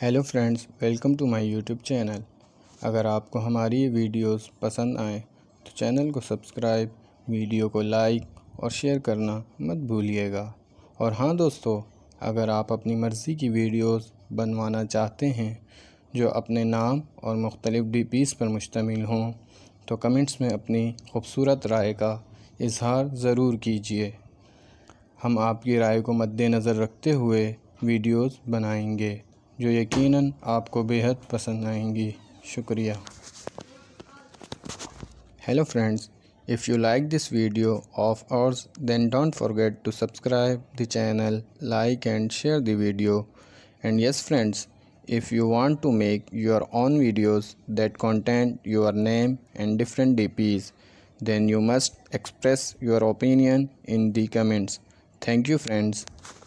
hello friends welcome to my YouTube channel अगर आपको हमारी ये वीडियोस पसंद आए तो चैनल को सब्सक्राइब वीडियो को लाइक और शेयर करना मत भूलिएगा और हाँ दोस्तों अगर आप अपनी मर्ज़ी की वीडियोस बनवाना चाहते हैं जो अपने नाम और मुख्तलिफ़ डी पीस पर मुश्तमिल हों तो कमेंट्स में अपनी खूबसूरत राय का इजहार ज़रूर कीजिए हम आपकी राय को मद्देनज़र रखते हुए वीडियोस बनाएंगे जो यकीन आपको बेहद पसंद आएंगी शुक्रिया hello friends if you like this video of ours then don't forget to subscribe the channel like and share the video and yes friends if you want to make your own videos that content your name and different DPs then you must express your opinion in the comments thank you friends